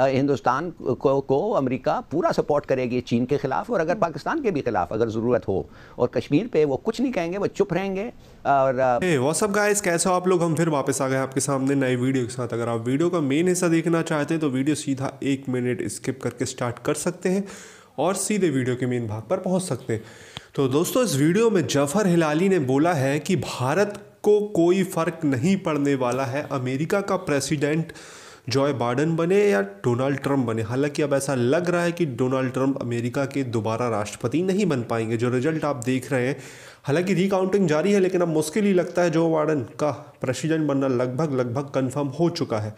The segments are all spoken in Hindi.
हिंदुस्तान को, को अमेरिका पूरा सपोर्ट करेगी चीन के ख़िलाफ़ और अगर पाकिस्तान के भी ख़िलाफ़ अगर ज़रूरत हो और कश्मीर पे वो कुछ नहीं कहेंगे वो चुप रहेंगे और व्हाट्सअप गाइस कैसे हो आप लोग हम फिर वापस आ गए आपके सामने नए वीडियो के साथ अगर आप वीडियो का मेन हिस्सा देखना चाहते हैं तो वीडियो सीधा एक मिनट स्किप करके स्टार्ट कर सकते हैं और सीधे वीडियो के मेन भाग पर पहुँच सकते हैं तो दोस्तों इस वीडियो में जफर हिलाली ने बोला है कि भारत को कोई फ़र्क नहीं पड़ने वाला है अमेरिका का प्रेसिडेंट जॉय बाइडन बने या डोनाल्ड ट्रंप बने हालांकि अब ऐसा लग रहा है कि डोनाल्ड ट्रंप अमेरिका के दोबारा राष्ट्रपति नहीं बन पाएंगे जो रिजल्ट आप देख रहे हैं हालांकि रिकाउंटिंग जारी है लेकिन अब मुश्किल ही लगता है जो बाइडन का प्रेसिडेंट बनना लगभग लगभग कन्फर्म हो चुका है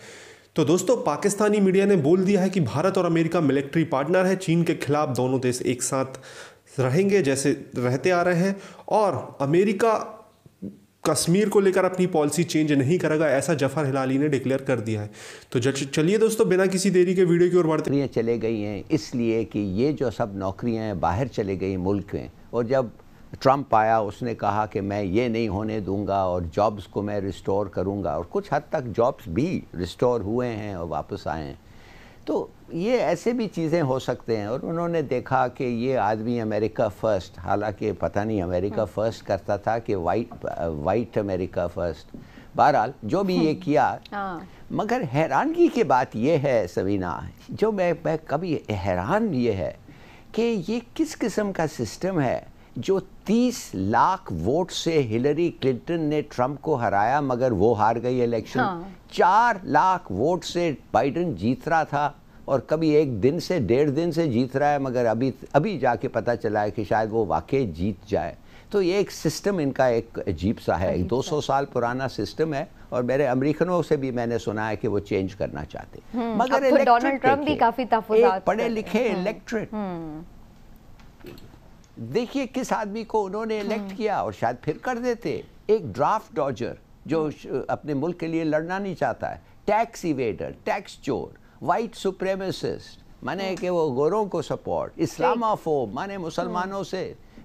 तो दोस्तों पाकिस्तानी मीडिया ने बोल दिया है कि भारत और अमेरिका मिलिट्री पार्टनर है चीन के खिलाफ दोनों देश एक साथ रहेंगे जैसे रहते आ रहे हैं और अमेरिका कश्मीर को लेकर अपनी पॉलिसी चेंज नहीं करेगा ऐसा जफर हिलाली ने डिक्लेयर कर दिया है तो चलिए दोस्तों बिना किसी देरी के वीडियो की ओर बढ़ते चले गई हैं इसलिए कि ये जो सब नौकरियाँ हैं बाहर चले गई मुल्क में और जब ट्रंप आया उसने कहा कि मैं ये नहीं होने दूंगा और जॉब्स को मैं रिस्टोर करूंगा और कुछ हद तक जॉब्स भी रिस्टोर हुए हैं और वापस आए हैं तो ये ऐसे भी चीज़ें हो सकते हैं और उन्होंने देखा कि ये आदमी अमेरिका फ़र्स्ट हालांकि पता नहीं अमेरिका फ़र्स्ट हाँ। करता था कि वाइट वाइट अमेरिका फ़र्स्ट बहरहाल जो भी ये हाँ। किया हाँ। मगर हैरानगी की बात ये है सबीना जो मैं मैं कभी हैरान ये है कि ये किस किस्म का सिस्टम है जो 30 लाख वोट से हिलरी क्लिंटन ने ट्रंप को हराया मगर वो हार गई इलेक्शन हाँ। चार लाख वोट से बाइडन जीत रहा था और कभी एक दिन से डेढ़ दिन से जीत रहा है मगर अभी अभी जाके पता चला है कि शायद वो वाकई जीत जाए तो ये एक सिस्टम इनका एक अजीब सा है एक 200 साल पुराना सिस्टम है और मेरे अमरीकनों से भी मैंने सुना है कि वो चेंज करना चाहते हम्म। मगर तो डोनाल्ड ट्रंप भी काफी पढ़े लिखे इलेक्ट्रेट हम्म। हम्म। देखिए किस आदमी को उन्होंने इलेक्ट किया और शायद फिर कर देते एक ड्राफ्ट डॉजर जो अपने मुल्क के लिए लड़ना नहीं चाहता है टैक्स इवेडर टैक्स चोर वाइट सुप्रेमिसिस्ट माने hmm. कि वो गोरों को सपोर्ट इस्लामाफोब माने hmm. मुसलमानों से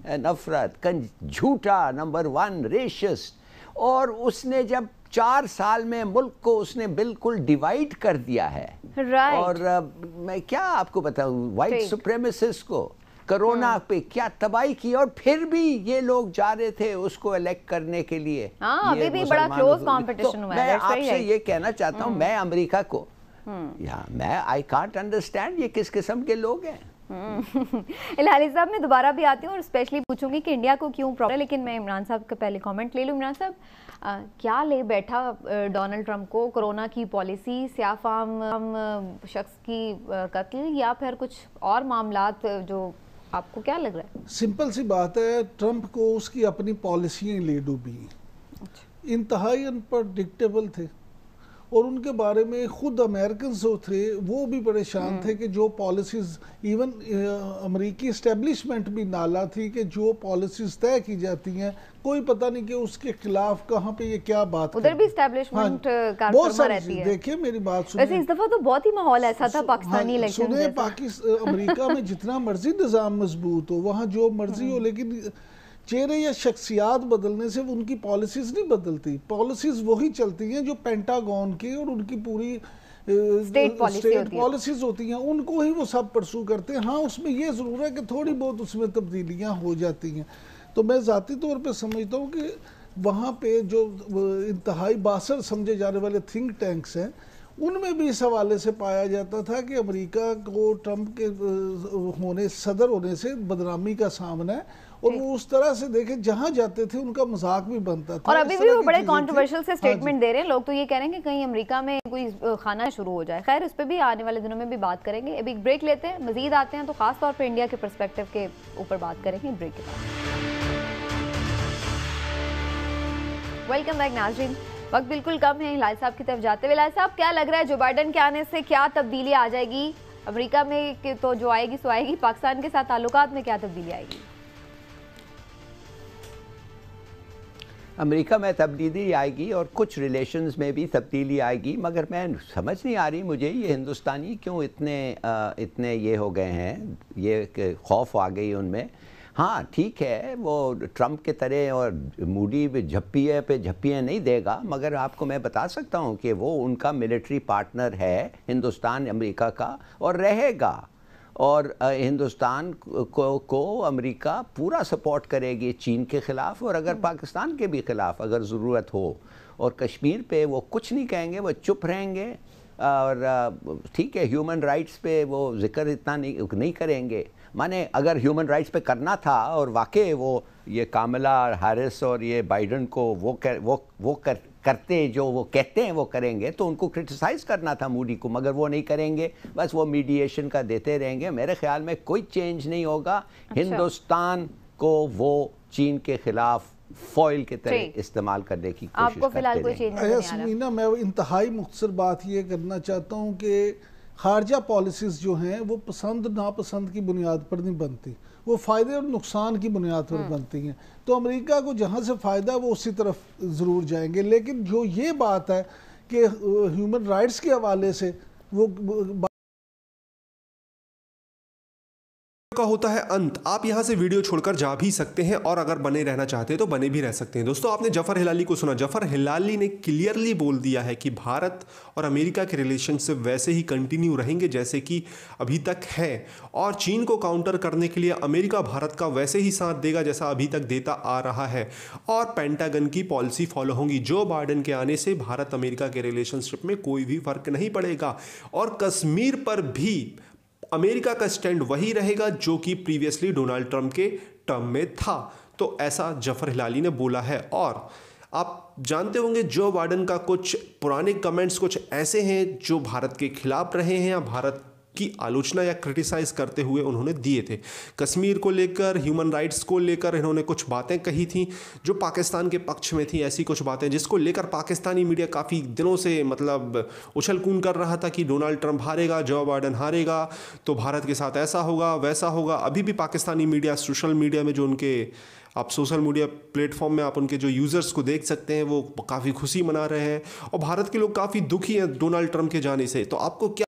नफरत झूठा नंबर वन रेशिस्ट और उसने जब चार साल में मुल्क को उसने बिल्कुल डिवाइड कर दिया है right. और uh, मैं क्या आपको बताऊं वाइट सुप्रेमिस को कोरोना hmm. पे क्या तबाही की और फिर भी ये लोग जा रहे थे उसको इलेक्ट करने के लिए आ, हाँ, अभी भी बड़ा क्लोज कंपटीशन तो मैं आपसे ये कहना चाहता हूँ मैं अमेरिका को या हम्म। मैं आई कांट अंडरस्टैंड ये किस किस्म के लोग हैं हम्म। इलाहाली साहब मैं दोबारा भी आती हूँ और स्पेशली पूछूंगी कि इंडिया को क्यों प्रॉब्लम लेकिन मैं इमरान साहब का पहले कमेंट ले लूँ इमरान साहब क्या ले बैठा डोनाल्ड ट्रंप को कोरोना की पॉलिसी सियाफ आम, शख्स की कत्ल या फिर कुछ और मामला जो आपको क्या लग रहा है सिंपल सी बात है ट्रंप को उसकी अपनी पॉलिसियाँ ले डूबी अच्छा। इंतहाई अनप्रडिक्टेबल थे और उनके बारे में खुद अमेरिकन जो थे वो भी परेशान हम्म। थे कि जो पॉलिसीज इवन अमेरिकी इस्टेब्लिशमेंट भी नाला थी कि जो पॉलिसीज तय की जाती हैं कोई पता नहीं कि उसके खिलाफ कहाँ पे ये क्या बात उधर भी इस्टेब्लिशमेंट हाँ, बहुत सारी देखिए मेरी बात सुनिए वैसे इस दफा तो बहुत ही माहौल ऐसा था पाकिस्तानी हाँ, सुने पाकिस्तान अमरीका में जितना मर्जी निज़ाम मजबूत हो वहाँ जो मर्जी हो हम्म। लेकिन चेहरे या शख्सियात बदलने से उनकी पॉलिसीज़ नहीं बदलती पॉलिसीज़ वही चलती हैं जो पेंटागॉन की और उनकी पूरी स्टेट पॉलिसीज होती हैं उनको ही वो सब परसू करते हैं हाँ उसमें ये ज़रूर है कि थोड़ी बहुत उसमें तब्दीलियाँ हो जाती हैं तो मैं ज़ाती तौर पर समझता हूँ कि वहाँ पे जो इंतहाई बासर समझे जाने वाले थिंक टैंक्स हैं उनमें भी इस हवाले से पाया जाता था कि अमेरिका को ट्रंप के होने सदर होने से बदनामी का सामना है और वो उस तरह से देखे जहाँ जाते थे उनका मजाक भी बनता था और अभी भी वो बड़े कॉन्ट्रोवर्शियल से स्टेटमेंट हाँ दे रहे हैं लोग तो ये कह रहे हैं कि कहीं अमरीका में कोई खाना शुरू हो जाए खैर उस पर भी आने वाले दिनों में भी बात करेंगे अभी एक ब्रेक लेते हैं मजीद आते हैं तो खास तौर पर इंडिया के परस्पेक्टिव के ऊपर बात करेंगे ब्रेक के बाद वेलकम बैक नाजरीन वक्त बिल्कुल कम है लाल साहब की तरफ जाते हुए लाल साहब क्या लग रहा है जो बाइडन के आने से क्या तब्दीली आ जाएगी अमेरिका में तो जो आएगी सो आएगी पाकिस्तान के साथ ताल्लुकात में क्या तब्दीली आएगी अमेरिका में तब्दीली आएगी और कुछ रिलेशंस में भी तब्दीली आएगी मगर मैं समझ नहीं आ रही मुझे ये हिंदुस्तानी क्यों इतने आ, इतने ये हो गए हैं ये खौफ आ गई उनमें हाँ ठीक है वो ट्रंप के तरह और मूडी झप्पिए पे झप्पिए नहीं देगा मगर आपको मैं बता सकता हूँ कि वो उनका मिलिट्री पार्टनर है हिंदुस्तान अमेरिका का और रहेगा और हिंदुस्तान को को अमेरिका पूरा सपोर्ट करेगी चीन के ख़िलाफ़ और अगर हम्म। पाकिस्तान के भी ख़िलाफ़ अगर ज़रूरत हो और कश्मीर पे वो कुछ नहीं कहेंगे वो चुप रहेंगे और ठीक है ह्यूमन राइट्स पे वो जिक्र इतना नहीं नहीं करेंगे माने अगर ह्यूमन राइट्स पे करना था और वाकई वो ये कामला हारिस और ये बाइडन को वो कर, वो वो कर करते जो वो कहते हैं वो करेंगे तो उनको क्रिटिसाइज करना था मूडी को मगर वो नहीं करेंगे बस वो मीडिएशन का देते रहेंगे मेरे ख्याल में कोई चेंज नहीं होगा अच्छा। हिंदुस्तान को वो चीन के खिलाफ फॉइल के तरह इस्तेमाल करने की कोशिश आपको फिलहाल कोई चेंज नहीं मैं इंतहाई मुख्तर बात ये करना चाहता हूँ कि खारजा पॉलिसीज़ जो हैं वो पसंद नापसंद की बुनियाद पर नहीं बनती वो फ़ायदे और नुकसान की बुनियाद पर हाँ। बनती हैं तो अमेरिका को जहाँ से फ़ायदा है वो उसी तरफ ज़रूर जाएंगे लेकिन जो ये बात है कि ह्यूमन राइट्स के हवाले से वो का होता है अंत आप यहां से वीडियो छोड़कर जा भी सकते हैं और अगर बने रहना चाहते हैं तो बने भी रह सकते हैं दोस्तों आपने जफर हिलाली को सुना जफर हिलाली ने क्लियरली बोल दिया है कि भारत और अमेरिका के रिलेशनशिप वैसे ही कंटिन्यू रहेंगे जैसे कि अभी तक है और चीन को काउंटर करने के लिए अमेरिका भारत का वैसे ही साथ देगा जैसा अभी तक देता आ रहा है और पेंटागन की पॉलिसी फॉलो होंगी जो बाइडन के आने से भारत अमेरिका के रिलेशनशिप में कोई भी फर्क नहीं पड़ेगा और कश्मीर पर भी अमेरिका का स्टैंड वही रहेगा जो कि प्रीवियसली डोनाल्ड ट्रंप के टर्म में था तो ऐसा जफर हिलाली ने बोला है और आप जानते होंगे जो बाइडन का कुछ पुराने कमेंट्स कुछ ऐसे हैं जो भारत के खिलाफ रहे हैं या भारत की आलोचना या क्रिटिसाइज करते हुए उन्होंने दिए थे कश्मीर को लेकर ह्यूमन राइट्स को लेकर इन्होंने कुछ बातें कही थी जो पाकिस्तान के पक्ष में थी ऐसी कुछ बातें जिसको लेकर पाकिस्तानी मीडिया काफ़ी दिनों से मतलब उछल कूद कर रहा था कि डोनाल्ड ट्रंप हारेगा जो बाइडन हारेगा तो भारत के साथ ऐसा होगा वैसा होगा अभी भी पाकिस्तानी मीडिया सोशल मीडिया में जो उनके आप सोशल मीडिया प्लेटफॉर्म में आप उनके जो यूज़र्स को देख सकते हैं वो काफ़ी खुशी मना रहे हैं और भारत के लोग काफ़ी दुखी हैं डोनाल्ड ट्रंप के जाने से तो आपको क्या